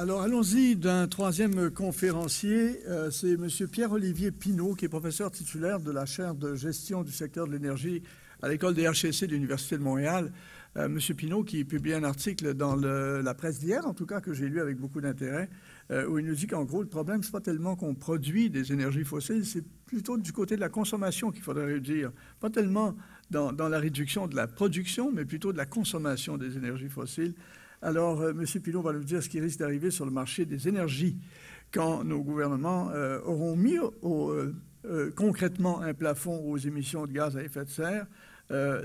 Alors allons-y d'un troisième conférencier, euh, c'est M. Pierre-Olivier Pinault, qui est professeur titulaire de la chaire de gestion du secteur de l'énergie à l'école des HEC de l'Université de Montréal. Euh, M. Pinault qui publie un article dans la presse d'hier, en tout cas que j'ai lu avec beaucoup d'intérêt, euh, où il nous dit qu'en gros le problème, ce n'est pas tellement qu'on produit des énergies fossiles, c'est plutôt du côté de la consommation qu'il faudrait réduire. Pas tellement dans la réduction de la production, mais plutôt de la consommation des énergies fossiles. Alors, euh, M. Pilon va nous dire ce qui risque d'arriver sur le marché des énergies quand nos gouvernements euh, auront mis euh, concrètement un plafond aux émissions de gaz à effet de serre,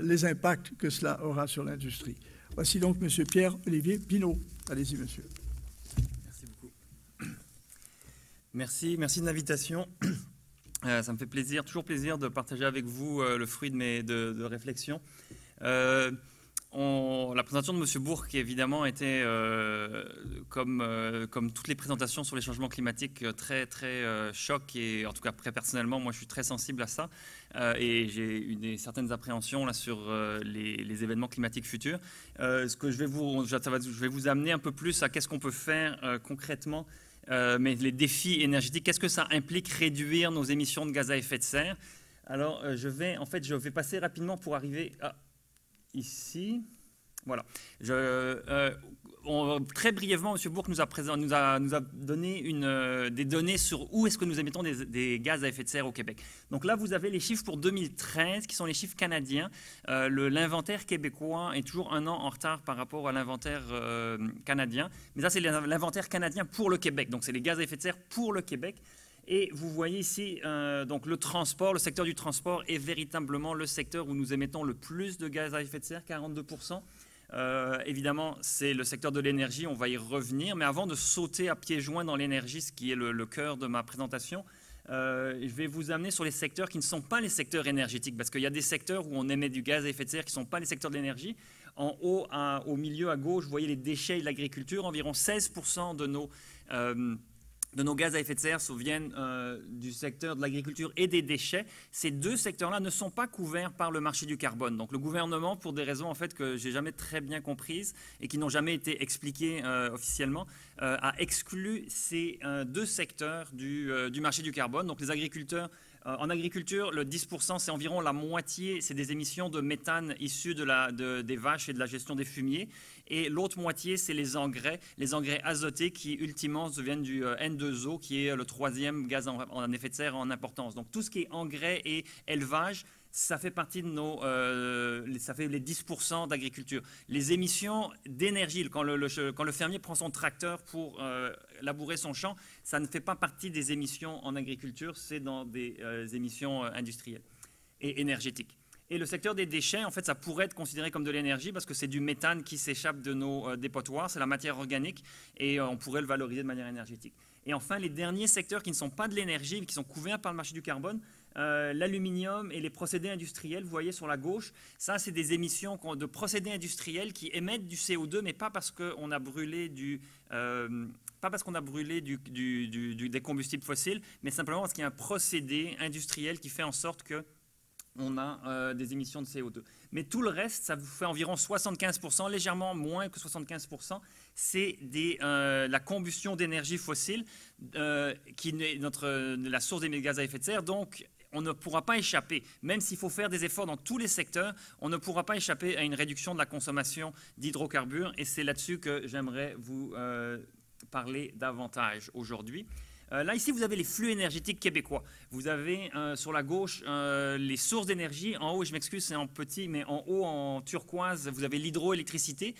les impacts que cela aura sur l'industrie. Voici donc M. Pierre-Olivier Pinault. Allez-y, monsieur. Merci beaucoup. Merci, merci de l'invitation. ça me fait plaisir, toujours plaisir de partager avec vous le fruit de mes de, de réflexions la présentation de Monsieur Bourg, qui, évidemment était, euh, euh, comme, toutes les présentations sur les changements climatiques, euh, très, très choc. Et en tout cas, très personnellement, moi, je suis très sensible à ça. et j'ai une certaines appréhensions là, sur les, événements climatiques futurs. ce que je vais, vous, je vais vous amener un peu plus à qu'est-ce qu'on peut faire concrètement mais les défis énergétiques, qu'est-ce que ça implique réduire nos émissions de gaz à effet de serre Alors, je vais, en fait, je vais passer rapidement pour arriver à ici. Voilà. Je, euh, très brièvement, M. Bourque nous a, donné euh, des données sur où est-ce que nous émettons des, gaz à effet de serre au Québec. Donc là, vous avez les chiffres pour 2013, qui sont les chiffres canadiens. Euh, l'inventaire québécois est toujours un an en retard par rapport à l'inventaire canadien. Mais ça, c'est l'inventaire canadien pour le Québec. Donc c'est les gaz à effet de serre pour le Québec. Et vous voyez ici, euh, donc le transport, le secteur du transport est véritablement le secteur où nous émettons le plus de gaz à effet de serre, 42%. Euh, évidemment, c'est le secteur de l'énergie, on va y revenir. Mais avant de sauter à pieds joints dans l'énergie, ce qui est le, cœur de ma présentation, euh, je vais vous amener sur les secteurs qui ne sont pas les secteurs énergétiques, parce qu'il y a des secteurs où on émet du gaz à effet de serre qui ne sont pas les secteurs de l'énergie. En haut, au milieu, à gauche, vous voyez les déchets et l'agriculture. Environ 16% de nos de nos gaz à effet de serre souviennent euh, du secteur de l'agriculture et des déchets. Ces deux secteurs-là ne sont pas couverts par le marché du carbone. Donc le gouvernement, pour des raisons en fait que j'ai jamais très bien comprises et qui n'ont jamais été expliquées euh, officiellement, euh, a exclu ces deux secteurs du, du marché du carbone. Donc les agriculteurs euh, en agriculture, le 10%, c'est environ la moitié, c'est des émissions de méthane issues de des vaches et de la gestion des fumiers. Et l'autre moitié, c'est les engrais, les engrais azotés qui, ultimement, deviennent du euh, N2O, qui est le troisième gaz en effet de serre en importance. Donc tout ce qui est engrais et élevage, ça fait partie de nos, euh, ça fait les 10% d'agriculture. Les émissions d'énergie, quand le, fermier prend son tracteur pour euh, labourer son champ, ça ne fait pas partie des émissions en agriculture, c'est dans des euh, émissions industrielles et énergétiques. Et le secteur des déchets, en fait, ça pourrait être considéré comme de l'énergie parce que c'est du méthane qui s'échappe de nos dépotoirs, c'est la matière organique et on pourrait le valoriser de manière énergétique. Et enfin, les derniers secteurs qui ne sont pas de l'énergie, qui sont couverts par le marché du carbone, euh, l'aluminium et les procédés industriels, vous voyez sur la gauche, ça c'est des émissions de procédés industriels qui émettent du CO2, mais pas parce qu'on a brûlé du... Euh, pas parce qu'on a brûlé du, du, des combustibles fossiles, mais simplement parce qu'il y a un procédé industriel qui fait en sorte que on a euh, des émissions de CO2. Mais tout le reste, ça vous fait environ 75%, légèrement moins que 75%, c'est des la combustion d'énergie fossile, qui est notre, la source des gaz à effet de serre. Donc, on ne pourra pas échapper, même s'il faut faire des efforts dans tous les secteurs, on ne pourra pas échapper à une réduction de la consommation d'hydrocarbures. Et c'est là-dessus que j'aimerais vous euh, parler davantage aujourd'hui. Euh, là, ici, vous avez les flux énergétiques québécois. Vous avez euh, sur la gauche les sources d'énergie. En haut, je m'excuse, c'est en petit, mais en haut, en turquoise, vous avez l'hydroélectricité,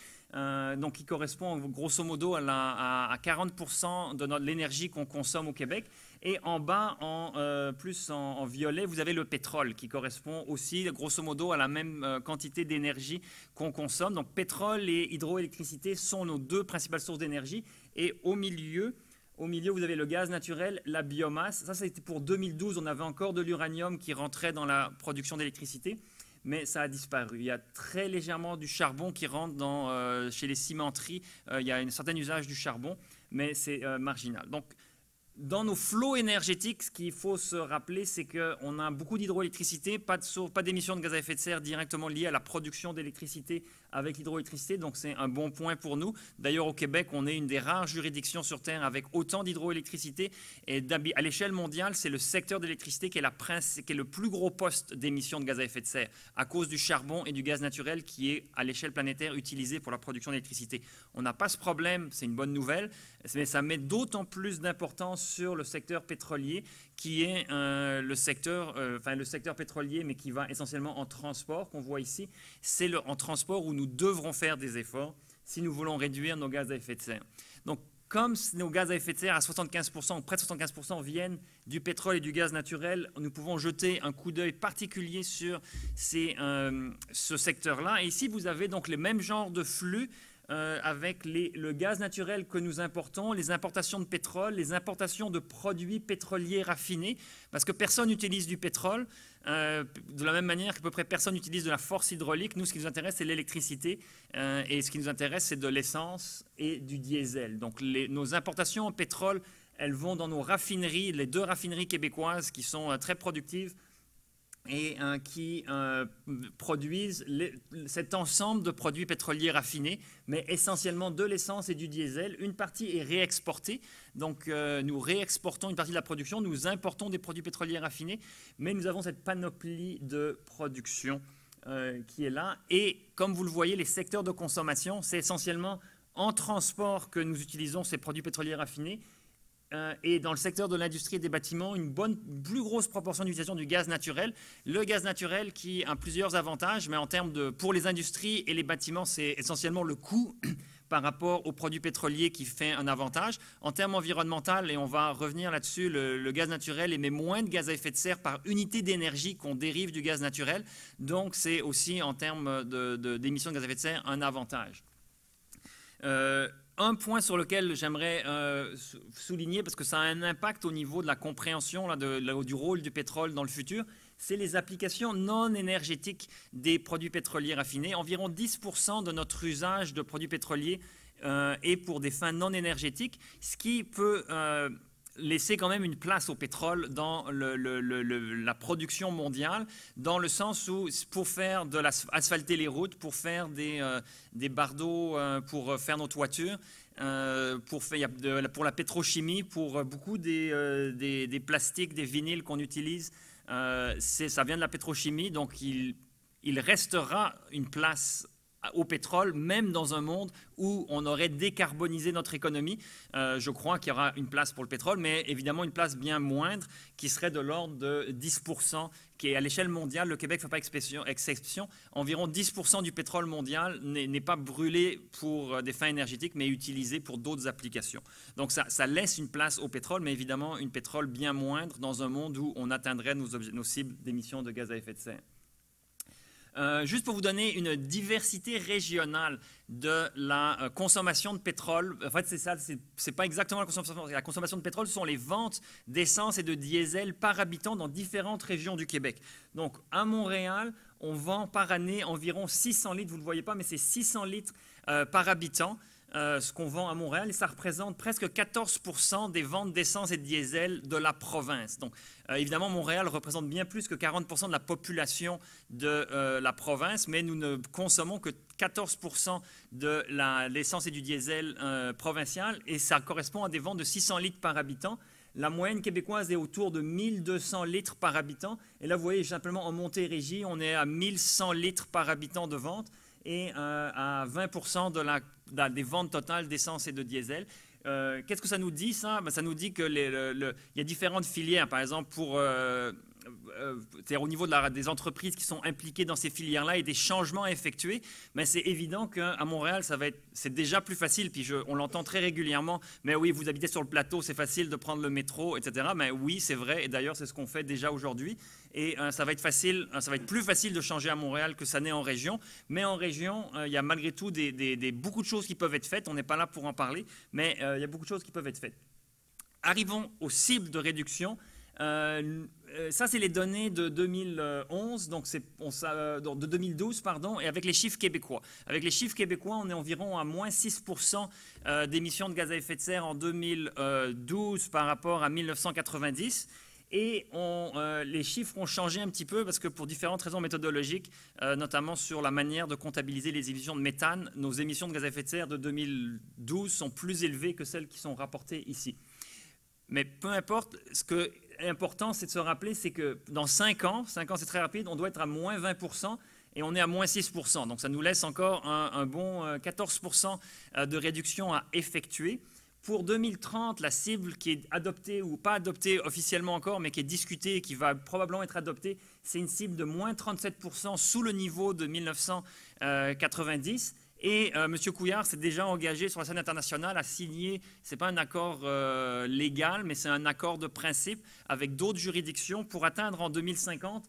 donc qui correspond grosso modo à, à 40% de l'énergie qu'on consomme au Québec. Et en bas, en euh, plus en, violet, vous avez le pétrole qui correspond aussi, grosso modo, à la même euh, quantité d'énergie qu'on consomme. Donc pétrole et hydroélectricité sont nos deux principales sources d'énergie. Et au milieu, au milieu, vous avez le gaz naturel, la biomasse. Ça, c'était pour 2012. On avait encore de l'uranium qui rentrait dans la production d'électricité, mais ça a disparu. Il y a très légèrement du charbon qui rentre dans, euh, chez les cimenteries. il y a un certain usage du charbon, mais c'est marginal. Donc, dans nos flots énergétiques, ce qu'il faut se rappeler, c'est qu'on a beaucoup d'hydroélectricité, pas d'émissions de, gaz à effet de serre directement liées à la production d'électricité avec l'hydroélectricité, donc c'est un bon point pour nous. D'ailleurs, au Québec, on est une des rares juridictions sur Terre avec autant d'hydroélectricité. Et à l'échelle mondiale, c'est le secteur de l'électricité qui, qui, est le plus gros poste d'émissions de gaz à effet de serre, à cause du charbon et du gaz naturel qui est, à l'échelle planétaire, utilisé pour la production d'électricité. On n'a pas ce problème, c'est une bonne nouvelle, mais ça met d'autant plus d'importance sur le secteur pétrolier qui est euh, le, secteur, euh, enfin, le secteur pétrolier, mais qui va essentiellement en transport, qu'on voit ici. C'est en transport où nous devrons faire des efforts si nous voulons réduire nos gaz à effet de serre. Donc, comme nos gaz à effet de serre à 75%, près de 75% viennent du pétrole et du gaz naturel, nous pouvons jeter un coup d'œil particulier sur euh, ce secteur-là. Et ici, vous avez donc les mêmes genres de flux euh, avec le gaz naturel que nous importons, les importations de pétrole, les importations de produits pétroliers raffinés, parce que personne n'utilise du pétrole, euh, de la même manière qu'à peu près personne n'utilise de la force hydraulique. Nous, ce qui nous intéresse, c'est l'électricité, euh, et ce qui nous intéresse, c'est de l'essence et du diesel. Donc nos importations en pétrole, elles vont dans nos raffineries, les deux raffineries québécoises qui sont très productives et euh, qui euh, produisent cet ensemble de produits pétroliers raffinés, mais essentiellement de l'essence et du diesel. Une partie est réexportée, donc euh, nous réexportons une partie de la production, nous importons des produits pétroliers raffinés, mais nous avons cette panoplie de production qui est là. Et comme vous le voyez, les secteurs de consommation, c'est essentiellement en transport que nous utilisons ces produits pétroliers raffinés euh, et dans le secteur de l'industrie et des bâtiments, une bonne, plus grosse proportion d'utilisation du gaz naturel. Le gaz naturel qui a plusieurs avantages, mais en termes de, pour les industries et les bâtiments, c'est essentiellement le coût. par rapport aux produits pétroliers qui fait un avantage. En termes environnementaux, et on va revenir là-dessus, le, gaz naturel émet moins de gaz à effet de serre par unité d'énergie qu'on dérive du gaz naturel. Donc c'est aussi en termes d'émissions de, de, gaz à effet de serre un avantage. Euh, un point sur lequel j'aimerais euh, souligner, parce que ça a un impact au niveau de la compréhension là, du rôle du pétrole dans le futur, c'est les applications non énergétiques des produits pétroliers raffinés. Environ 10% de notre usage de produits pétroliers euh, est pour des fins non énergétiques, ce qui peut... Euh, laisser quand même une place au pétrole dans la production mondiale, dans le sens où pour faire de l'asphalter les routes, pour faire des, euh, bardeaux, euh, euh, pour faire nos toitures, pour, la pétrochimie, pour beaucoup des, plastiques, des vinyles qu'on utilise, ça vient de la pétrochimie, donc il, il restera une place au pétrole, même dans un monde où on aurait décarbonisé notre économie. Euh, je crois qu'il y aura une place pour le pétrole, mais évidemment une place bien moindre, qui serait de l'ordre de 10%, qui est à l'échelle mondiale, le Québec ne fait pas exception, environ 10% du pétrole mondial n'est pas brûlé pour euh, des fins énergétiques, mais utilisé pour d'autres applications. Donc ça, laisse une place au pétrole, mais évidemment une pétrole bien moindre dans un monde où on atteindrait nos cibles d'émissions de gaz à effet de serre. Euh, juste pour vous donner une diversité régionale de la euh, consommation de pétrole. En fait, c'est ça, c'est pas exactement la consommation, de pétrole, ce sont les ventes d'essence et de diesel par habitant dans différentes régions du Québec. Donc, à Montréal, on vend par année environ 600 litres, vous ne le voyez pas, mais c'est 600 litres euh, par habitant. Euh, ce qu'on vend à Montréal, et ça représente presque 14% des ventes d'essence et de diesel de la province. Donc euh, évidemment, Montréal représente bien plus que 40% de la population de euh, la province, mais nous ne consommons que 14% de l'essence et du diesel provincial, et ça correspond à des ventes de 600 litres par habitant. La moyenne québécoise est autour de 1200 litres par habitant. Et là, vous voyez, simplement en Montérégie, on est à 1100 litres par habitant de vente et euh, à 20% de la, des ventes totales d'essence et de diesel. Euh, qu'est-ce que ça nous dit, ça ben, Ça nous dit qu'il le, y a différentes filières. Par exemple, pour euh, euh, cest au niveau de la, des entreprises qui sont impliquées dans ces filières-là et des changements effectués, mais ben, c'est évident qu'à Montréal, ça va être, c'est déjà plus facile. Puis je, on l'entend très régulièrement. Mais oui, vous habitez sur le plateau, c'est facile de prendre le métro, etc. Mais ben, oui, c'est vrai. Et d'ailleurs, c'est ce qu'on fait déjà aujourd'hui. Et euh, ça va être facile, euh, ça va être plus facile de changer à Montréal que ça n'est en région. Mais en région, il y a malgré tout des, beaucoup de choses qui peuvent être faites. On n'est pas là pour en parler, mais il y a beaucoup de choses qui peuvent être faites. Arrivons aux cibles de réduction. Euh, euh, ça, c'est les données de 2011, donc ça, euh, de 2012, pardon, et avec les chiffres québécois. Avec les chiffres québécois, on est environ à moins 6% euh, d'émissions de gaz à effet de serre en 2012 par rapport à 1990. Et on, les chiffres ont changé un petit peu parce que pour différentes raisons méthodologiques, notamment sur la manière de comptabiliser les émissions de méthane, nos émissions de gaz à effet de serre de 2012 sont plus élevées que celles qui sont rapportées ici. Mais peu importe, ce que important, c'est de se rappeler, c'est que dans 5 ans, 5 ans c'est très rapide, on doit être à moins 20% et on est à moins 6%. Donc ça nous laisse encore un, un bon 14% euh, euh, de réduction à effectuer. Pour 2030, la cible qui est adoptée ou pas adoptée officiellement encore, mais qui est discutée et qui va probablement être adoptée, c'est une cible de moins 37% sous le niveau de 1990. Et euh, M. Couillard s'est déjà engagé sur la scène internationale à signer, ce n'est pas un accord euh, légal, mais c'est un accord de principe avec d'autres juridictions pour atteindre en 2050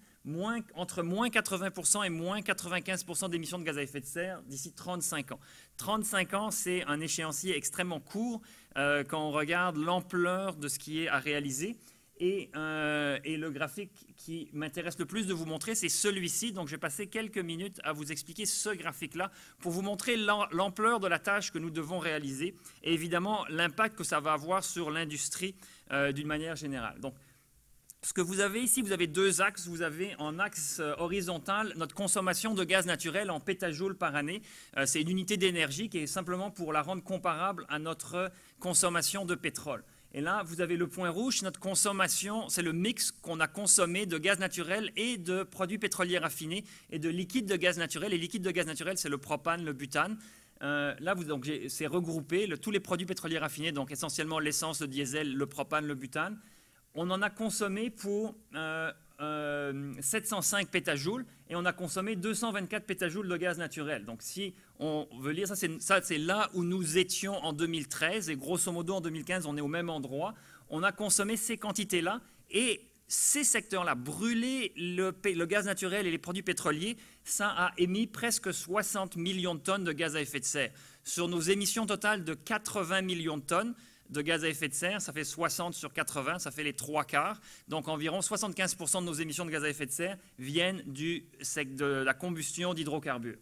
entre moins 80% et moins 95% d'émissions de gaz à effet de serre d'ici 35 ans. 35 ans, c'est un échéancier extrêmement court euh, quand on regarde l'ampleur de ce qui est à réaliser. Euh, et, le graphique qui m'intéresse le plus de vous montrer, c'est celui-ci. Donc, j'ai passé quelques minutes à vous expliquer ce graphique-là pour vous montrer l'ampleur de la tâche que nous devons réaliser et évidemment l'impact que ça va avoir sur l'industrie euh, d'une manière générale. Donc, ce que vous avez ici, vous avez deux axes. Vous avez en axe euh, horizontal notre consommation de gaz naturel en pétajoules par année. c'est une unité d'énergie qui est simplement pour la rendre comparable à notre consommation de pétrole. Et là, vous avez le point rouge, notre consommation, c'est le mix qu'on a consommé de gaz naturel et de produits pétroliers raffinés et de liquides de gaz naturel. Et liquides de gaz naturel, c'est le propane, le butane. Euh, là, c'est regroupé tous les produits pétroliers raffinés, donc essentiellement l'essence, le diesel, le propane, le butane on en a consommé pour 705 euh, euh, pétajoules et on a consommé 224 pétajoules de gaz naturel. Donc si on veut lire ça, c'est là où nous étions en 2013 et grosso modo en 2015, on est au même endroit. On a consommé ces quantités-là et ces secteurs-là, brûler le, gaz naturel et les produits pétroliers, ça a émis presque 60 millions de tonnes de gaz à effet de serre. Sur nos émissions totales de 80 millions de tonnes, de gaz à effet de serre, ça fait 60 sur 80, ça fait les trois quarts. Donc environ 75% de nos émissions de gaz à effet de serre viennent du, de la combustion d'hydrocarbures.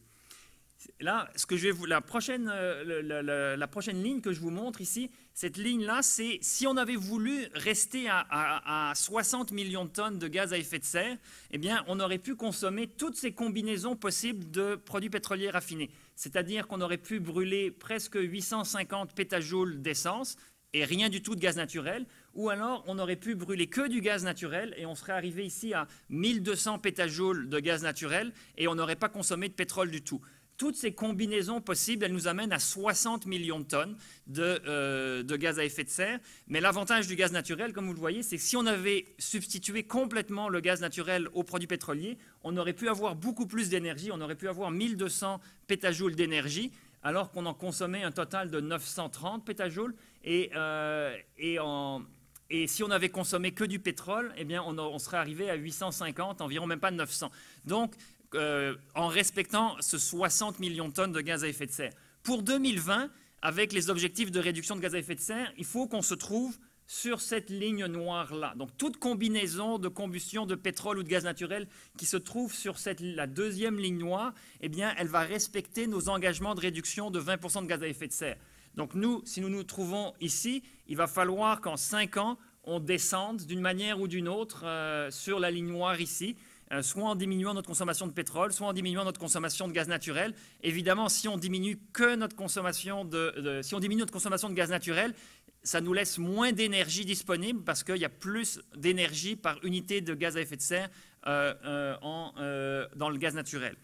Là, ce que je vais vous, la, prochaine, euh, la, prochaine ligne que je vous montre ici, cette ligne-là, c'est si on avait voulu rester à, 60 millions de tonnes de gaz à effet de serre, eh bien, on aurait pu consommer toutes ces combinaisons possibles de produits pétroliers raffinés. C'est-à-dire qu'on aurait pu brûler presque 850 pétajoules d'essence, et rien du tout de gaz naturel, ou alors on aurait pu brûler que du gaz naturel et on serait arrivé ici à 1200 pétajoules de gaz naturel et on n'aurait pas consommé de pétrole du tout. Toutes ces combinaisons possibles, elles nous amènent à 60 millions de tonnes de, euh, de gaz à effet de serre. Mais l'avantage du gaz naturel, comme vous le voyez, c'est que si on avait substitué complètement le gaz naturel aux produits pétroliers, on aurait pu avoir beaucoup plus d'énergie, on aurait pu avoir 1200 pétajoules d'énergie, alors qu'on en consommait un total de 930 pétajoules. Euh, et, si on avait consommé que du pétrole, eh bien, on, serait arrivé à 850, environ même pas 900. Donc, euh, en respectant ce 60 millions de tonnes de gaz à effet de serre. Pour 2020, avec les objectifs de réduction de gaz à effet de serre, il faut qu'on se trouve sur cette ligne noire-là. Donc toute combinaison de combustion de pétrole ou de gaz naturel qui se trouve sur cette, la deuxième ligne noire, eh bien, elle va respecter nos engagements de réduction de 20% de gaz à effet de serre. Donc nous, si nous nous trouvons ici, il va falloir qu'en 5 ans, on descende d'une manière ou d'une autre euh, sur la ligne noire ici, euh, soit en diminuant notre consommation de pétrole, soit en diminuant notre consommation de gaz naturel. Évidemment, si on diminue que notre consommation de, si on diminue notre consommation de gaz naturel, ça nous laisse moins d'énergie disponible parce qu'il y a plus d'énergie par unité de gaz à effet de serre euh, dans le gaz naturel.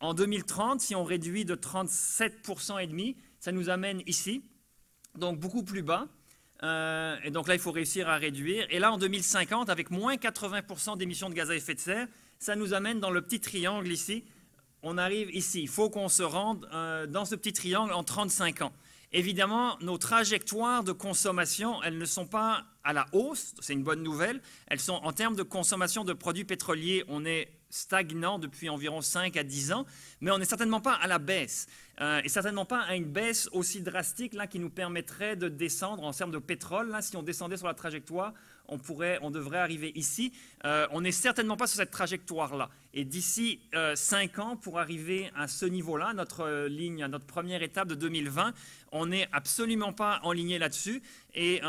En 2030, si on réduit de 37,5%, ça nous amène ici, donc beaucoup plus bas. Euh, et donc là, il faut réussir à réduire. Et là, en 2050, avec moins 80% d'émissions de gaz à effet de serre, ça nous amène dans le petit triangle ici. On arrive ici. Il faut qu'on se rende euh, dans ce petit triangle en 35 ans. Évidemment, nos trajectoires de consommation, elles ne sont pas à la hausse, c'est une bonne nouvelle. Elles sont en termes de consommation de produits pétroliers, on est stagnant depuis environ 5 à 10 ans, mais on n'est certainement pas à la baisse, euh, et certainement pas à une baisse aussi drastique là, qui nous permettrait de descendre en termes de pétrole. Là, si on descendait sur la trajectoire, on, pourrait, on devrait arriver ici. Euh, on n'est certainement pas sur cette trajectoire-là. Et d'ici euh, cinq ans, pour arriver à ce niveau-là, notre euh, ligne, notre première étape de 2020, on n'est absolument pas en ligne là-dessus. Et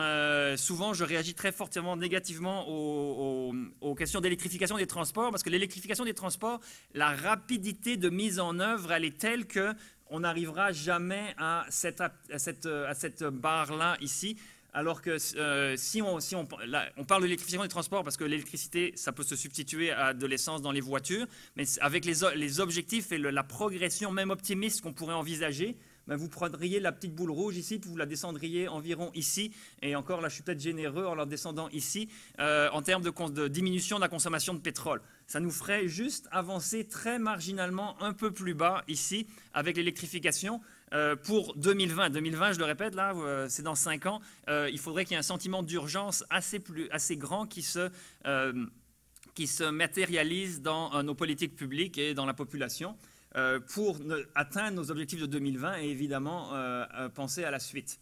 souvent, je réagis très fortement négativement aux, questions d'électrification des transports, parce que l'électrification des transports, la rapidité de mise en œuvre, elle est telle que on n'arrivera jamais à cette barre-là ici. Alors que euh, si, on, parle de l'électrification des transports parce que l'électricité, ça peut se substituer à de l'essence dans les voitures, mais avec les, objectifs et la progression même optimiste qu'on pourrait envisager, ben, vous prendriez la petite boule rouge ici, vous la descendriez environ ici. Et encore, là, je suis peut-être généreux en la descendant ici, euh, en termes de, diminution de la consommation de pétrole. Ça nous ferait juste avancer très marginalement un peu plus bas ici avec l'électrification. Euh, pour 2020. 2020, je le répète, là, euh, c'est dans 5 ans. Euh, il faudrait qu'il y ait un sentiment d'urgence assez, grand qui se, matérialise dans nos politiques publiques et dans la population pour atteindre nos objectifs de 2020 et évidemment penser à la suite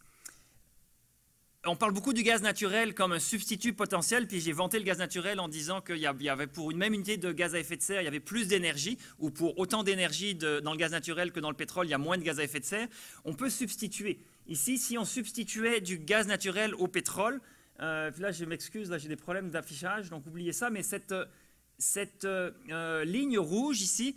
on parle beaucoup du gaz naturel comme un substitut potentiel, puis j'ai vanté le gaz naturel en disant qu'il y avait pour une même unité de gaz à effet de serre, il y avait plus d'énergie, ou pour autant d'énergie dans le gaz naturel que dans le pétrole, il y a moins de gaz à effet de serre. On peut substituer. Ici, si on substituait du gaz naturel au pétrole, euh, là je m'excuse, là j'ai des problèmes d'affichage, donc oubliez ça, mais cette, euh, euh, ligne rouge ici,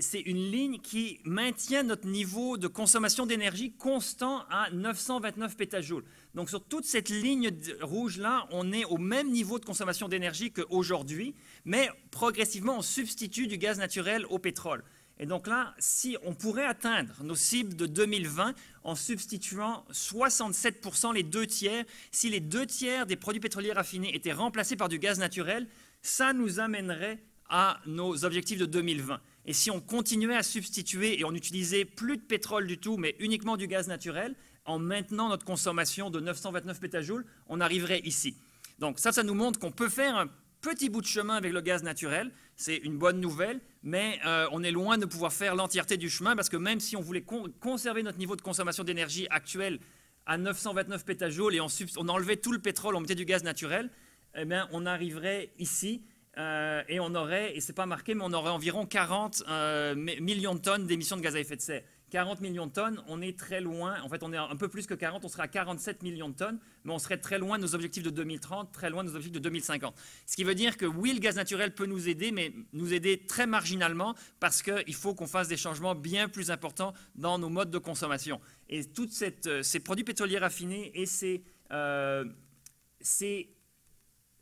c'est une ligne qui maintient notre niveau de consommation d'énergie constant à 929 pétajoules. Donc sur toute cette ligne rouge-là, on est au même niveau de consommation d'énergie qu'aujourd'hui, mais progressivement, on substitue du gaz naturel au pétrole. Et donc là, si on pourrait atteindre nos cibles de 2020 en substituant 67% les deux tiers, si les deux tiers des produits pétroliers raffinés étaient remplacés par du gaz naturel, ça nous amènerait à nos objectifs de 2020. Et si on continuait à substituer et on utilisait plus de pétrole du tout, mais uniquement du gaz naturel, en maintenant notre consommation de 929 pétajoules, on arriverait ici. Donc ça, ça nous montre qu'on peut faire un petit bout de chemin avec le gaz naturel. C'est une bonne nouvelle, mais euh, on est loin de pouvoir faire l'entièreté du chemin parce que même si on voulait conserver notre niveau de consommation d'énergie actuel à 929 pétajoules et on, enlevait tout le pétrole, on mettait du gaz naturel, eh bien, on arriverait ici euh, et on aurait, et c'est pas marqué, mais on aurait environ 40 euh, millions de tonnes d'émissions de gaz à effet de serre. 40 millions de tonnes, on est très loin, en fait on est un peu plus que 40, on serait à 47 millions de tonnes, mais on serait très loin de nos objectifs de 2030, très loin de nos objectifs de 2050. Ce qui veut dire que oui, le gaz naturel peut nous aider, mais nous aider très marginalement, parce qu'il faut qu'on fasse des changements bien plus importants dans nos modes de consommation. Et tous euh, ces produits pétroliers raffinés et ces... ces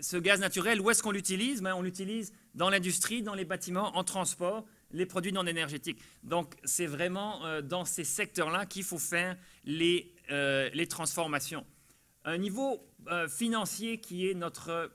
ce gaz naturel, où est-ce qu'on l'utilise ben, On l'utilise dans l'industrie, dans les bâtiments, en transport, les produits non énergétiques. Donc c'est vraiment euh, dans ces secteurs-là qu'il faut faire les, euh, transformations. Un niveau euh, financier qui est notre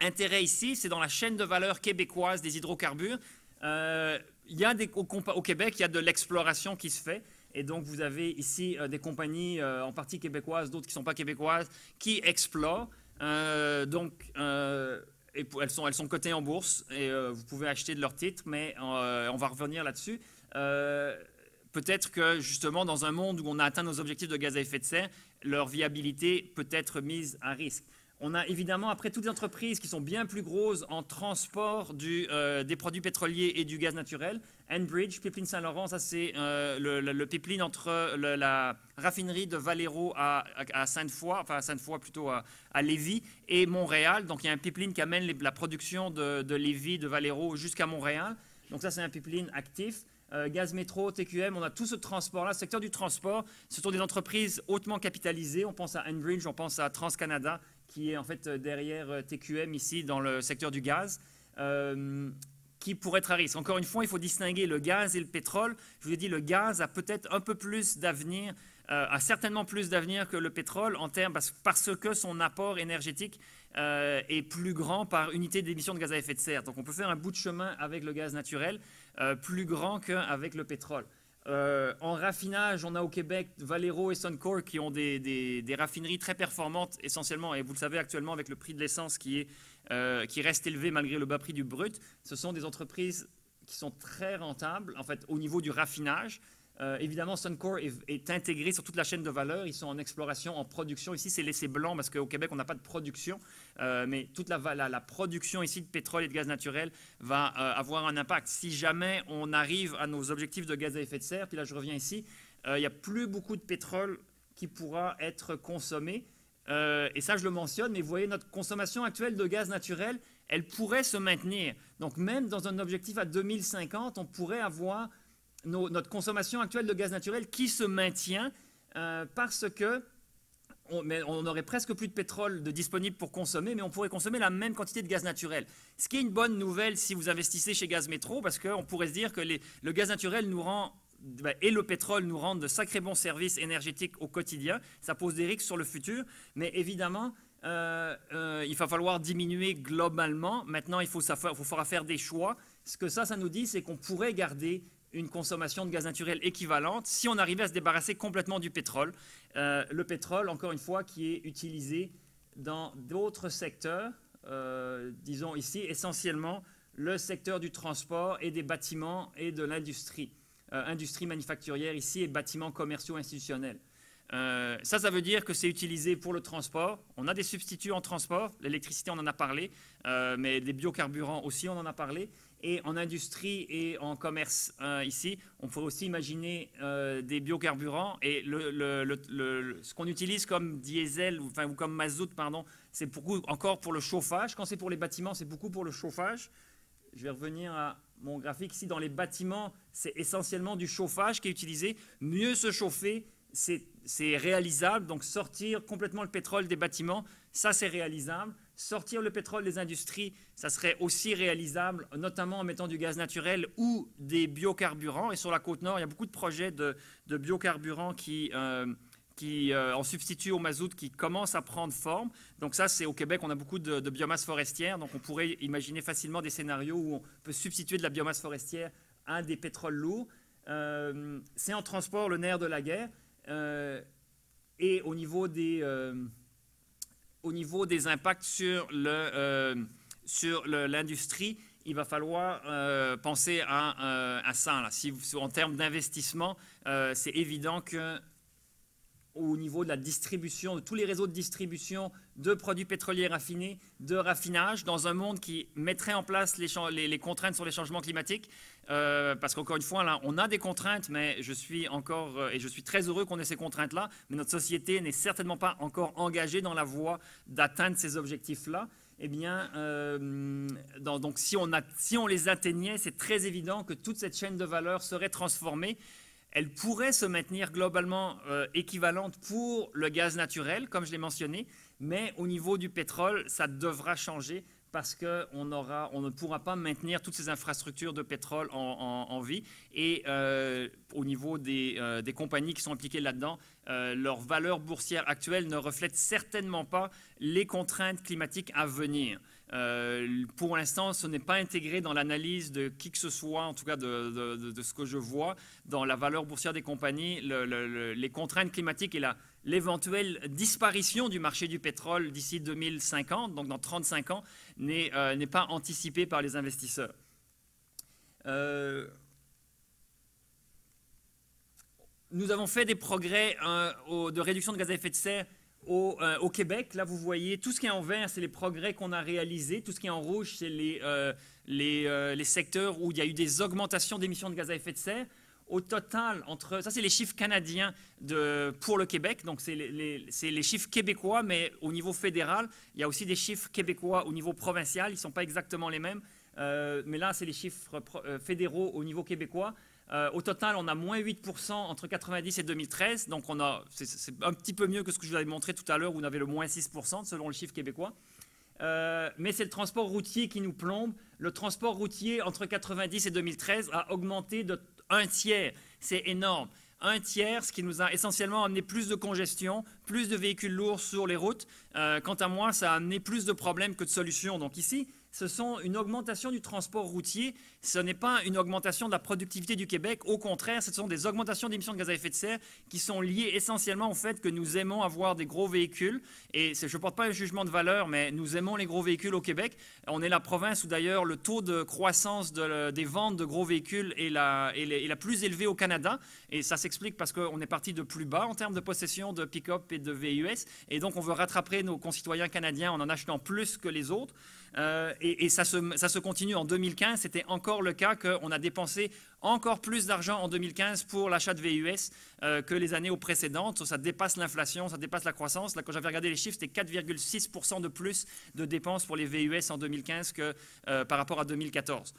intérêt ici, c'est dans la chaîne de valeur québécoise des hydrocarbures. il y a des, au, au, Québec, il y a de l'exploration qui se fait. Et donc, vous avez ici des compagnies, en partie québécoises, d'autres qui ne sont pas québécoises, qui explorent. Euh, donc, euh, elles, sont, cotées en bourse et euh, vous pouvez acheter de leurs titres, mais on va revenir là-dessus. peut-être que justement, dans un monde où on a atteint nos objectifs de gaz à effet de serre, leur viabilité peut être mise à risque. On a évidemment après toutes les entreprises qui sont bien plus grosses en transport des produits pétroliers et du gaz naturel. Enbridge, pipeline Saint-Laurent, ça c'est euh, le, pipeline entre euh, la raffinerie de Valero à, Sainte-Foy, enfin à Sainte-Foy plutôt à, Lévis, et Montréal. Donc il y a un pipeline qui amène la production de, de, Lévis, de Valero jusqu'à Montréal. Donc ça c'est un pipeline actif. Euh, gaz métro, TQM, on a tout ce transport-là. secteur du transport, ce sont des entreprises hautement capitalisées. On pense à Enbridge, on pense à TransCanada, qui est en fait derrière TQM ici dans le secteur du gaz qui pourrait être à risque. Encore une fois, il faut distinguer le gaz et le pétrole. Je vous ai dit, le gaz a peut-être un peu plus d'avenir, euh, a certainement plus d'avenir que le pétrole en termes parce, que son apport énergétique euh, est plus grand par unité d'émission de gaz à effet de serre. Donc on peut faire un bout de chemin avec le gaz naturel euh, plus grand qu'avec le pétrole. Euh, en raffinage, on a au Québec Valero et Suncor qui ont des, raffineries très performantes essentiellement. Et vous le savez actuellement avec le prix de l'essence qui, euh, qui reste élevé malgré le bas prix du brut, ce sont des entreprises qui sont très rentables en fait au niveau du raffinage. Euh, évidemment, Suncor est, intégré sur toute la chaîne de valeur. Ils sont en exploration, en production. Ici, c'est laissé blanc parce qu'au Québec, on n'a pas de production. Euh, mais toute la, production ici de pétrole et de gaz naturel va euh, avoir un impact. Si jamais on arrive à nos objectifs de gaz à effet de serre, puis là, je reviens ici, il n'y a plus beaucoup de pétrole qui pourra être consommé. et ça, je le mentionne, mais vous voyez, notre consommation actuelle de gaz naturel, elle pourrait se maintenir. Donc, même dans un objectif à 2050, on pourrait avoir notre consommation actuelle de gaz naturel qui se maintient euh, parce que on, on, aurait presque plus de pétrole de disponible pour consommer, mais on pourrait consommer la même quantité de gaz naturel. Ce qui est une bonne nouvelle si vous investissez chez Gaz Métro, parce qu'on pourrait se dire que le gaz naturel nous rend bah, et le pétrole nous rendent de sacrés bons services énergétiques au quotidien. Ça pose des risques sur le futur, mais évidemment, euh, euh, il va falloir diminuer globalement. Maintenant, il faut, il faudra faire des choix. Ce que ça, ça nous dit, c'est qu'on pourrait garder une consommation de gaz naturel équivalente si on arrivait à se débarrasser complètement du pétrole. Euh, le pétrole, encore une fois, qui est utilisé dans d'autres secteurs, euh, disons ici essentiellement le secteur du transport et des bâtiments et de l'industrie, euh, industrie manufacturière ici et bâtiments commerciaux institutionnels. ça, ça veut dire que c'est utilisé pour le transport. On a des substituts en transport. L'électricité, on en a parlé, mais des biocarburants aussi, on en a parlé. Et en industrie et en commerce euh, ici, on peut aussi imaginer euh, des biocarburants. Et ce qu'on utilise comme diesel ou, enfin, comme mazout, pardon, c'est beaucoup encore pour le chauffage. Quand c'est pour les bâtiments, c'est beaucoup pour le chauffage. Je vais revenir à mon graphique ici. Dans les bâtiments, c'est essentiellement du chauffage qui est utilisé. Mieux se chauffer, c'est réalisable. Donc sortir complètement le pétrole des bâtiments, ça c'est réalisable sortir le pétrole des industries, ça serait aussi réalisable, notamment en mettant du gaz naturel ou des biocarburants. Et sur la côte nord, il y a beaucoup de projets de, biocarburants qui, euh, qui euh, en substituent au mazout, qui commencent à prendre forme. Donc ça, c'est au Québec, on a beaucoup de, biomasse forestière, donc on pourrait imaginer facilement des scénarios où on peut substituer de la biomasse forestière à des pétroles lourds. Euh, c'est en transport le nerf de la guerre. et au niveau des au niveau des impacts sur euh, l'industrie, il va falloir euh, penser à, euh, ça. en termes d'investissement, c'est évident que au niveau de la distribution, de tous les réseaux de distribution de produits pétroliers raffinés, de raffinage, dans un monde qui mettrait en place les contraintes sur les changements climatiques, euh, parce qu'encore une fois, là, on a des contraintes, mais je suis encore, euh, et je suis très heureux qu'on ait ces contraintes-là, mais notre société n'est certainement pas encore engagée dans la voie d'atteindre ces objectifs-là. Eh bien, euh, donc si on, si on les atteignait, c'est très évident que toute cette chaîne de valeur serait transformée. Elle pourrait se maintenir globalement équivalente pour le gaz naturel, comme je l'ai mentionné, mais au niveau du pétrole, ça devra changer parce qu'on on ne pourra pas maintenir toutes ces infrastructures de pétrole en, vie. Et euh, au niveau euh, des, compagnies qui sont impliquées là-dedans, euh, leur valeur boursière actuelle ne reflète certainement pas les contraintes climatiques à venir. pour l'instant, ce n'est pas intégré dans l'analyse de qui que ce soit, en tout cas de, ce que je vois, dans la valeur boursière des compagnies, les contraintes climatiques et la, l'éventuelle disparition du marché du pétrole d'ici 2050, donc dans 35 ans, euh, n'est pas anticipée par les investisseurs. Euh, nous avons fait des progrès euh, de réduction de gaz à effet de serre au, Québec. Là, vous voyez, tout ce qui est en vert, c'est les progrès qu'on a réalisés. Tout ce qui est en rouge, c'est les secteurs où il y a eu des augmentations d'émissions de gaz à effet de serre au total, entre, ça c'est les chiffres canadiens de, pour le Québec, donc c'est les, chiffres québécois, mais au niveau fédéral, il y a aussi des chiffres québécois au niveau provincial, ils ne sont pas exactement les mêmes, euh, mais là c'est les chiffres euh, fédéraux au niveau québécois. Euh, au total, on a moins 8% entre 90 et 2013, donc on a, c'est, un petit peu mieux que ce que je vous avais montré tout à l'heure, où on avait le moins 6% selon le chiffre québécois. mais c'est le transport routier qui nous plombe. Le transport routier entre 90 et 2013 a augmenté de un tiers, c'est énorme. Un tiers, ce qui nous a essentiellement amené plus de congestion, plus de véhicules lourds sur les routes. Euh, quant à moi, ça a amené plus de problèmes que de solutions. Donc ici, ce sont une augmentation du transport routier ce n'est pas une augmentation de la productivité du Québec. Au contraire, ce sont des augmentations d'émissions de gaz à effet de serre qui sont liées essentiellement au fait que nous aimons avoir des gros véhicules. Et je ne porte pas un jugement de valeur, mais nous aimons les gros véhicules au Québec. On est la province où d'ailleurs le taux de croissance de des ventes de gros véhicules est la, plus élevée au Canada. Et ça s'explique parce qu'on est parti de plus bas en termes de possession de pick-up et de VUS. Et donc on veut rattraper nos concitoyens canadiens en en achetant plus que les autres. Euh, et, ça, ça se continue en 2015. C'était encore le cas qu'on a dépensé encore plus d'argent en 2015 pour l'achat de VUS euh, que les années précédentes. Ça dépasse l'inflation, ça dépasse la croissance. Là, quand j'avais regardé les chiffres, c'était 4,6% de plus de dépenses pour les VUS en 2015 que euh, par rapport à 2014.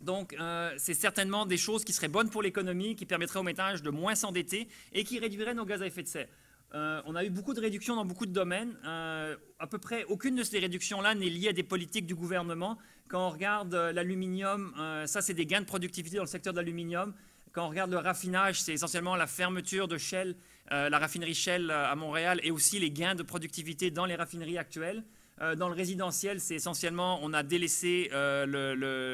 Donc, euh, c'est certainement des choses qui seraient bonnes pour l'économie, qui permettraient au ménage de moins s'endetter et qui réduiraient nos gaz à effet de serre. Euh, on a eu beaucoup de réductions dans beaucoup de domaines. Euh, à peu près aucune de ces réductions-là n'est liée à des politiques du gouvernement. Quand on regarde euh, l'aluminium, euh, ça c'est des gains de productivité dans le secteur de l'aluminium. Quand on regarde le raffinage, c'est essentiellement la fermeture de Shell, la raffinerie Shell à Montréal, et aussi les gains de productivité dans les raffineries actuelles. Euh, dans le résidentiel, c'est essentiellement, on a délaissé euh,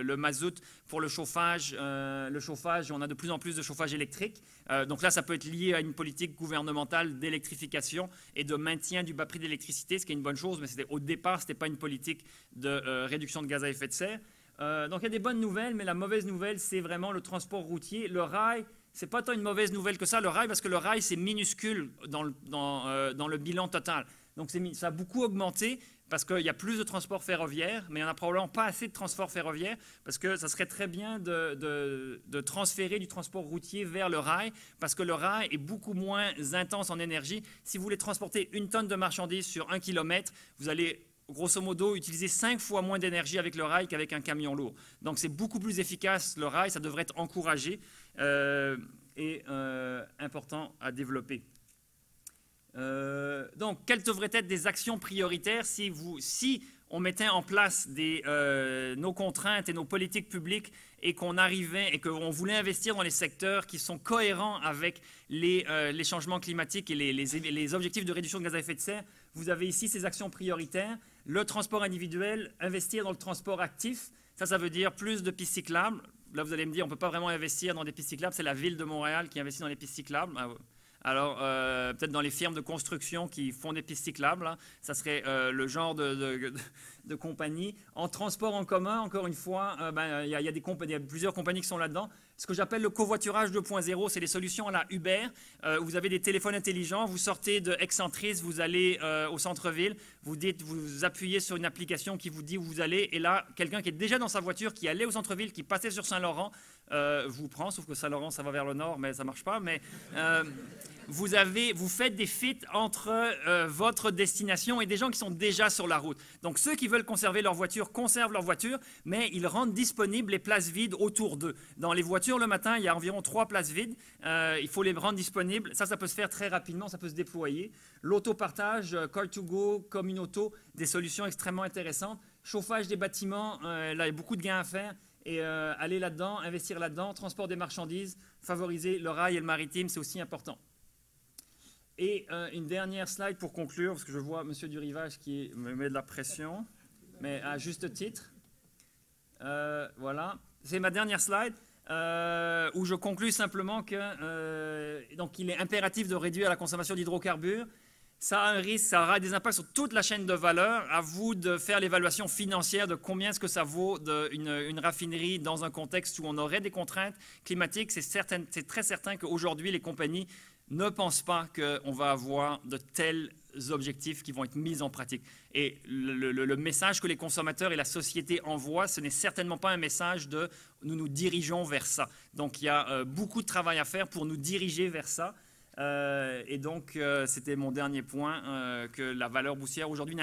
le, mazout pour le chauffage. Euh, le chauffage, on a de plus en plus de chauffage électrique. donc là, ça peut être lié à une politique gouvernementale d'électrification et de maintien du bas prix d'électricité, ce qui est une bonne chose, mais au départ, ce n'était pas une politique de réduction de gaz à effet de serre. donc il y a des bonnes nouvelles, mais la mauvaise nouvelle, c'est vraiment le transport routier. Le rail, c'est pas tant une mauvaise nouvelle que ça, le rail, parce que le rail, c'est minuscule dans dans, dans le bilan total. Donc ça a beaucoup augmenté, parce qu'il y a plus de transport ferroviaire, mais il n'y en a probablement pas assez de transport ferroviaire, parce que ça serait très bien de, transférer du transport routier vers le rail, parce que le rail est beaucoup moins intense en énergie. Si vous voulez transporter une tonne de marchandises sur un kilomètre, vous allez grosso modo utiliser cinq fois moins d'énergie avec le rail qu'avec un camion lourd. Donc c'est beaucoup plus efficace le rail, ça devrait être encouragé euh, et euh, important à développer. Euh, donc, quelles devraient être des actions prioritaires si, vous, si on mettait en place des, euh, nos contraintes et nos politiques publiques et qu'on arrivait et qu'on voulait investir dans les secteurs qui sont cohérents avec euh, les, changements climatiques et les, les, les, objectifs de réduction de gaz à effet de serre, vous avez ici ces actions prioritaires. Le transport individuel, investir dans le transport actif, ça, ça veut dire plus de pistes cyclables. Là, vous allez me dire, on ne peut pas vraiment investir dans des pistes cyclables. C'est la ville de Montréal qui investit dans les pistes cyclables. Ah, alors, euh, peut-être dans les firmes de construction qui font des pistes cyclables, hein, ça serait euh, le genre de, compagnie. En transport en commun, encore une fois, il y, a, plusieurs compagnies qui sont là-dedans. Ce que j'appelle le covoiturage 2.0, c'est les solutions à la Uber. Euh, vous avez des téléphones intelligents, vous sortez de Excentris, vous allez au centre-ville, vous, vous appuyez sur une application qui vous dit où vous allez, et là, quelqu'un qui est déjà dans sa voiture, qui allait au centre-ville, qui passait sur Saint-Laurent, euh, vous prend, sauf que Saint-Laurent, ça va vers le nord, mais ça marche pas. Mais euh, vous, faites des fits entre euh, votre destination et des gens qui sont déjà sur la route. Donc ceux qui veulent conserver leur voiture conservent leur voiture, mais ils rendent disponibles les places vides autour d'eux. Dans les voitures, le matin, il y a environ trois places vides. il faut les rendre disponibles. Ça, ça peut se faire très rapidement, ça peut se déployer. L'autopartage, call to go auto, des solutions extrêmement intéressantes. Chauffage des bâtiments, là, il y a beaucoup de gains à faire et euh, aller là-dedans, investir là-dedans, transport des marchandises, favoriser le rail et le maritime, c'est aussi important. Et euh, une dernière slide pour conclure, parce que je vois M. Durivage qui me met de la pression, mais à juste titre. Euh, voilà, c'est ma dernière slide. où je conclus simplement que donc il est impératif de réduire la consommation d'hydrocarbures ça a un risque, ça aura des impacts sur toute la chaîne de valeur. À vous de faire l'évaluation financière de combien est-ce que ça vaut d'une une, raffinerie dans un contexte où on aurait des contraintes climatiques. C'est très certain qu'aujourd'hui, les compagnies ne pensent pas qu'on va avoir de tels objectifs qui vont être mis en pratique. Et le, message que les consommateurs et la société envoient, ce n'est certainement pas un message de nous nous dirigeons vers ça. Donc il y a euh, beaucoup de travail à faire pour nous diriger vers ça. Euh, et donc, euh, c'était mon dernier point, euh, que la valeur boursière aujourd'hui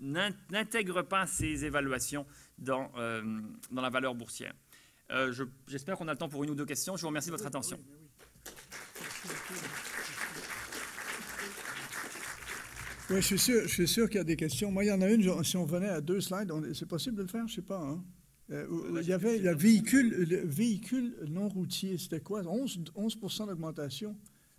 n'intègre pas ces évaluations dans, dans la valeur boursière. J'espère qu'on a le temps pour une ou deux questions. Je vous remercie de votre attention. Oui, je suis sûr, sûr qu'il y a des questions. Moi, il y en a une, si on venait à deux slides, c'est possible de le faire, je ne sais pas. Hein. il y avait le véhicule, véhicule non routier, c'était quoi 11, 11 d'augmentation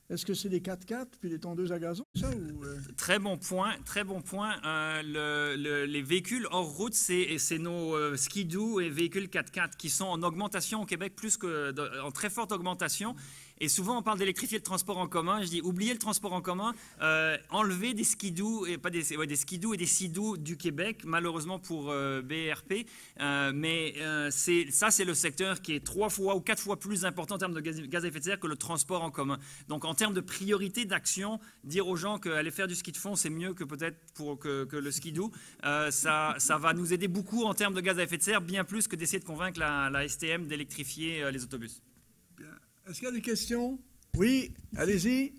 est-ce que c'est des 4x4 puis des tondeuses à gazon, ou euh? Très bon point, très bon point. Euh, les véhicules hors route, c'est nos ski euh, skidoo et véhicules 4x4 qui sont en augmentation au Québec, plus que, en très forte augmentation. Et souvent, on parle d'électrifier le transport en commun. Je dis, oubliez le transport en commun, enlever euh, enlevez des skidoo et pas des, ouais, des et des du Québec, malheureusement pour euh, BRP. Euh, mais c'est, ça, c'est le secteur qui est trois fois ou quatre fois plus important en termes de gaz, à effet de serre que le transport en commun. Donc, en termes de priorité d'action, dire aux gens qu'aller faire du ski de fond, c'est mieux que peut-être pour que, le skidoo, ça, ça va nous aider beaucoup en termes de gaz à effet de serre, bien plus que d'essayer de convaincre la STM d'électrifier les autobus. Est-ce qu'il y a des questions? Oui, allez-y.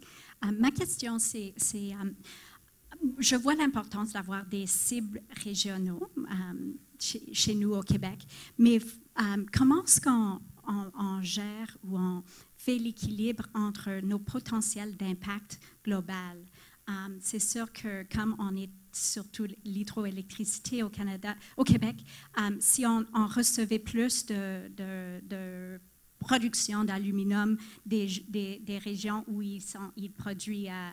Euh, ma question, c'est euh, je vois l'importance d'avoir des cibles régionaux euh, chez, nous au Québec, mais comment est-ce qu'on on, gère ou on fait l'équilibre entre nos potentiels d'impact global? C'est sûr que comme on est surtout l'hydroélectricité au Canada, au Québec, si on, recevait plus de, de production d'aluminium des, des, régions où ils, sont, ils produisent euh,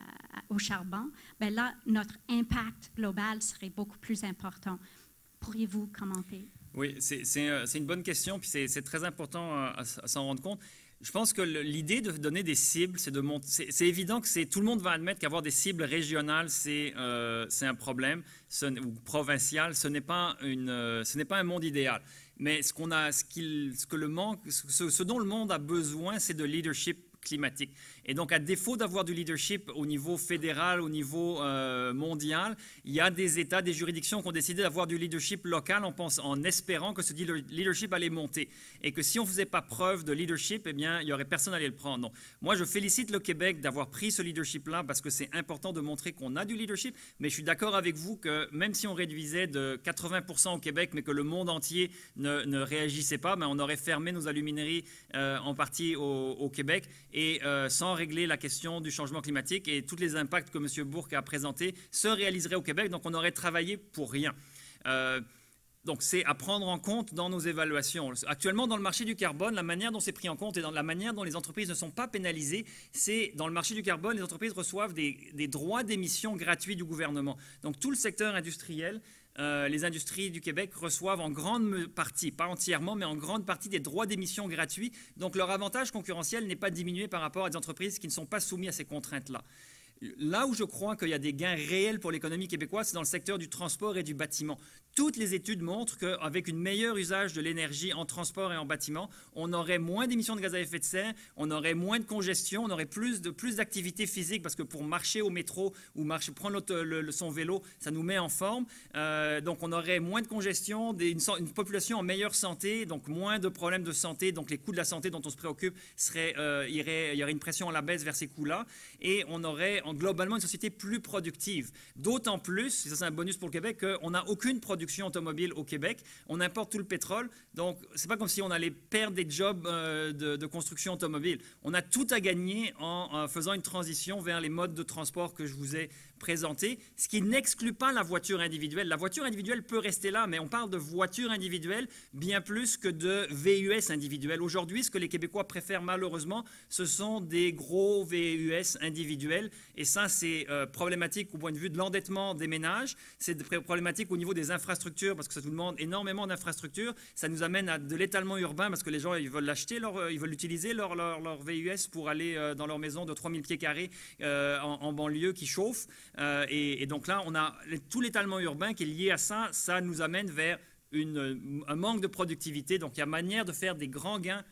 au charbon, ben là, notre impact global serait beaucoup plus important. Pourriez-vous commenter? Oui, c'est euh, une bonne question, puis c'est très important euh, à, s'en rendre compte. Je pense que l'idée de donner des cibles, c'est de C'est évident que c'est tout le monde va admettre qu'avoir des cibles régionales, c'est un problème, ou provincial. Ce n'est pas ce n'est pas un monde idéal. Mais ce, a, ce, ce, que le manque, ce dont le monde a besoin, c'est de leadership climatique. Et donc, à défaut d'avoir du leadership au niveau fédéral, au niveau euh, mondial, il y a des États, des juridictions qui ont décidé d'avoir du leadership local en, pense, en espérant que ce leadership allait monter. Et que si on ne faisait pas preuve de leadership, eh bien, il n'y aurait personne à aller le prendre. Moi, je félicite le Québec d'avoir pris ce leadership-là parce que c'est important de montrer qu'on a du leadership. Mais je suis d'accord avec vous que même si on réduisait de 80% au Québec, mais que le monde entier ne, réagissait pas, ben, on aurait fermé nos alumineries euh, en partie au, Québec. Et euh, sans régler la question du changement climatique et tous les impacts que M. Bourque a présentés se réaliseraient au Québec, donc on aurait travaillé pour rien. Euh, donc c'est à prendre en compte dans nos évaluations. Actuellement, dans le marché du carbone, la manière dont c'est pris en compte et dans la manière dont les entreprises ne sont pas pénalisées, c'est dans le marché du carbone, les entreprises reçoivent des droits d'émission gratuits du gouvernement. Donc tout le secteur industriel euh, les industries du Québec reçoivent en grande partie, pas entièrement, mais en grande partie des droits d'émission gratuits. Donc leur avantage concurrentiel n'est pas diminué par rapport à des entreprises qui ne sont pas soumises à ces contraintes-là. Là où je crois qu'il y a des gains réels pour l'économie québécoise, c'est dans le secteur du transport et du bâtiment. Toutes les études montrent qu'avec un meilleur usage de l'énergie en transport et en bâtiment, on aurait moins d'émissions de gaz à effet de serre, on aurait moins de congestion, on aurait plus de plus d'activité physique parce que pour marcher au métro ou marcher, prendre le, son vélo, ça nous met en forme. Euh, donc on aurait moins de congestion, une, population en meilleure santé, donc moins de problèmes de santé, donc les coûts de la santé dont on se préoccupe seraient, euh, il y aurait une pression à la baisse vers ces coûts-là, et on aurait globalement une société plus productive. D'autant plus, ça c'est un bonus pour le Québec, qu'on n'a aucune production automobile au Québec, on importe tout le pétrole, donc c'est pas comme si on allait perdre des jobs euh, de, construction automobile. On a tout à gagner en, faisant une transition vers les modes de transport que je vous ai présentés, ce qui n'exclut pas la voiture individuelle. La voiture individuelle peut rester là, mais on parle de voiture individuelle bien plus que de VUS individuelle. Aujourd'hui, ce que les Québécois préfèrent malheureusement, ce sont des gros VUS individuels et ça, c'est euh, problématique au point de vue de l'endettement des ménages. C'est problématique au niveau des infrastructures parce que ça nous demande énormément d'infrastructures. Ça nous amène à de l'étalement urbain parce que les gens, ils veulent l'acheter, euh, ils veulent utiliser leur, VUS pour aller euh, dans leur maison de 3000 pieds carrés en, banlieue qui chauffe. Et, donc là, on a tout l'étalement urbain qui est lié à ça. Ça nous amène vers un manque de productivité. Donc il y a manière de faire des grands gains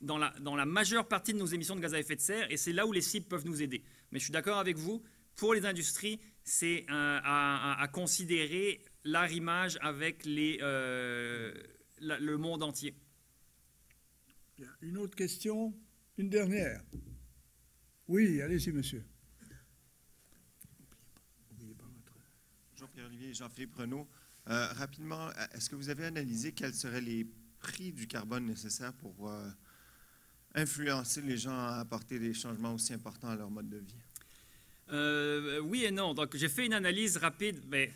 dans la, dans la majeure partie de nos émissions de gaz à effet de serre, et c'est là où les cibles peuvent nous aider. Mais je suis d'accord avec vous, pour les industries, c'est à, considérer l'arrimage avec les, euh, le monde entier. Une autre question Une dernière Oui, allez-y, monsieur. Jean-Pierre Olivier Jean-Philippe Renaud. Euh, rapidement, est-ce que vous avez analysé quels seraient les prix du carbone nécessaires pour euh, influencer les gens à apporter des changements aussi importants à leur mode de vie? Euh, oui et non. Donc, j'ai fait une analyse rapide, mais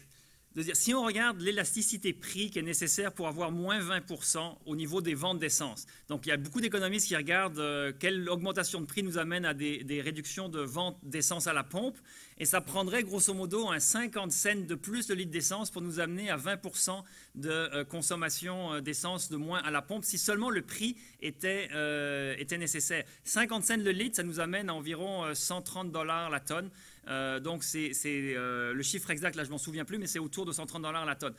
si on regarde l'élasticité prix qui est nécessaire pour avoir moins 20% au niveau des ventes d'essence, donc il y a beaucoup d'économistes qui regardent euh, quelle augmentation de prix nous amène à des, réductions de ventes d'essence à la pompe, et ça prendrait grosso modo un 50 cents de plus de litre d'essence pour nous amener à 20% de euh, consommation euh, d'essence de moins à la pompe, si seulement le prix était, était nécessaire. 50 cents le litre, ça nous amène à environ 130 dollars la tonne. Euh, donc c'est euh, le chiffre exact, là je m'en souviens plus, mais c'est autour de 130 dollars la tonne.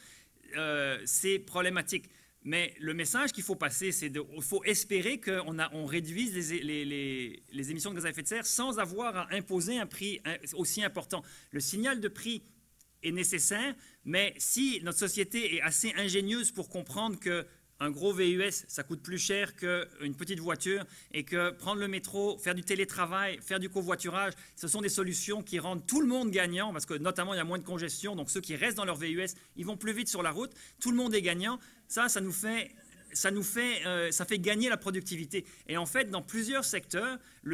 Euh, c'est problématique. Mais le message qu'il faut passer, c'est qu'il faut espérer qu'on on réduise les, les, émissions de gaz à effet de serre sans avoir à imposer un prix aussi important. Le signal de prix est nécessaire, mais si notre société est assez ingénieuse pour comprendre que un gros VUS, ça coûte plus cher qu'une petite voiture et que prendre le métro, faire du télétravail, faire du covoiturage, ce sont des solutions qui rendent tout le monde gagnant parce que notamment il y a moins de congestion, donc ceux qui restent dans leur VUS, ils vont plus vite sur la route, tout le monde est gagnant. Ça, ça nous fait ça nous fait, euh, ça fait gagner la productivité. Et en fait, dans plusieurs secteurs, ce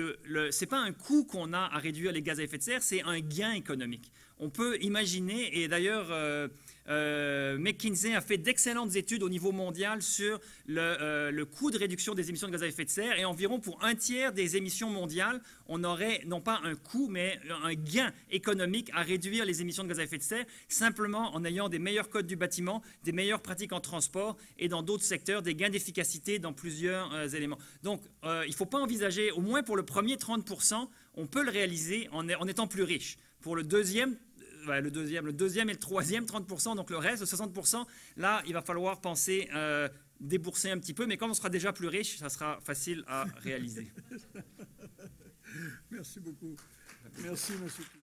n'est pas un coût qu'on a à réduire les gaz à effet de serre, c'est un gain économique. On peut imaginer, et d'ailleurs, euh, euh, McKinsey a fait d'excellentes études au niveau mondial sur euh, le, coût de réduction des émissions de gaz à effet de serre et environ pour un tiers des émissions mondiales, on aurait non pas un coût mais un gain économique à réduire les émissions de gaz à effet de serre simplement en ayant des meilleurs codes du bâtiment, des meilleures pratiques en transport et dans d'autres secteurs, des gains d'efficacité dans plusieurs euh, éléments. Donc il ne faut pas envisager, au moins pour le premier 30%, on peut le réaliser en, en étant plus riche. Pour le deuxième, le deuxième, le deuxième et le troisième, 30%, donc le reste, 60%, là, il va falloir penser euh, débourser un petit peu, mais quand on sera déjà plus riche, ça sera facile à réaliser. Merci beaucoup. Merci, monsieur.